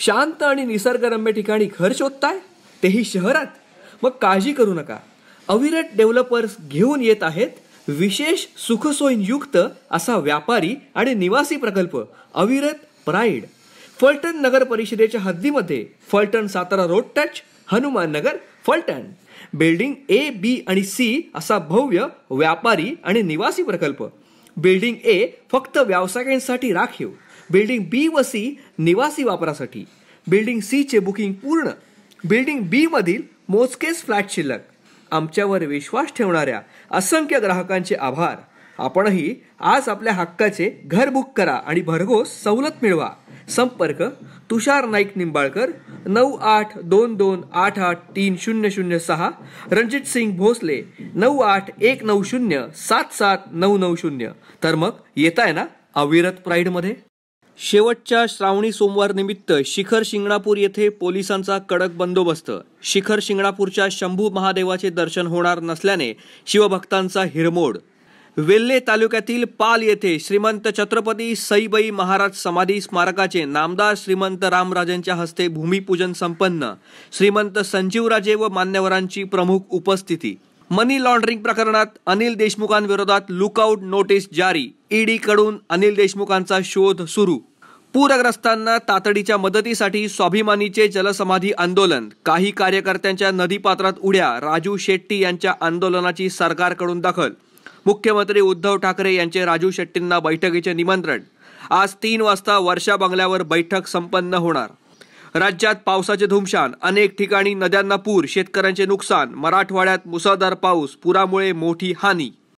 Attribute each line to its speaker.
Speaker 1: शांत आणि निसर्गरम्य ठिकाणी घर शोधताय तेही शहरात मग काळजी करू नका अविरत डेव्हलपर्स घेऊन येत आहेत विशेष सुखसोयींयुक्त असा व्यापारी आणि निवासी प्रकल्प अविरत प्राईड फलटण नगर परिषदेच्या हद्दीमध्ये Phaltan Satara road touch Hanuman Nagar Phaltan building A B आणि सी असा भव्य व्यापारी आणि निवासी प्रकल्प बिल्डिंग ए फक्त व्यावसायिकांसाठी राखीव बिल्डिंग बी व सी निवासी वापरासाठी बिल्डिंग सीचे बुकिंग पूर्ण बिल्डिंग मधील मोजकेच फ्लॅट शिल्लक आमच्यावर विश्वास ठेवणाऱ्या असंख्य ग्राहकांचे आभार आपणही आज आपल्या हक्काचे घर बुक करा आणि भरघोस सवलत मिळवा संपर्क तुषार नाईक निंबाळकर नऊ आठ दोन दोन आठ आठ तीन शून्य शून्य सहा रणजित सिंग भोसले नऊ आठ एक नऊ शून्य सात सात नऊ नऊ शून्य तर मग येत आहे ना अविरत प्राईडमध्ये शेवटच्या श्रावणी सोमवार निमित्त शिखर शिंगणापूर येथे पोलिसांचा कडक बंदोबस्त शिखर शिंगणापूरच्या शंभू महादेवाचे दर्शन होणार नसल्याने शिवभक्तांचा हिरमोड वेल्हे तालुक्यातील पाल येथे श्रीमंत छत्रपती सईबाई महाराज समाधी स्मारकाचे नामदार श्रीमंत रामराजेंच्या हस्ते भूमिपूजन संपन्न श्रीमंत संजीवराजे व मान्यवरांची प्रमुख उपस्थिती मनी लॉन्ड्रिंग प्रकरणात अनिल देशमुखांविरोधात लुकआउट नोटीस जारी कडून अनिल देशमुखांचा शोध सुरू पूरग्रस्तांना तातडीच्या मदतीसाठी स्वाभिमानीचे जलसमाधी आंदोलन काही कार्यकर्त्यांच्या नदीपात्रात उड्या राजू शेट्टी यांच्या आंदोलनाची सरकारकडून दखल मुख्यमंत्री उद्धव ठाकरे यांचे राजू शेट्टींना बैठकीचे निमंत्रण आज तीन वाजता वर्षा बंगल्यावर बैठक संपन्न होणार राज्यात पावसाचे धुमशान अनेक ठिकाणी नद्यांना पूर शेतकऱ्यांचे नुकसान मराठवाड्यात मुसळधार पाऊस पुरामुळे मोठी हानी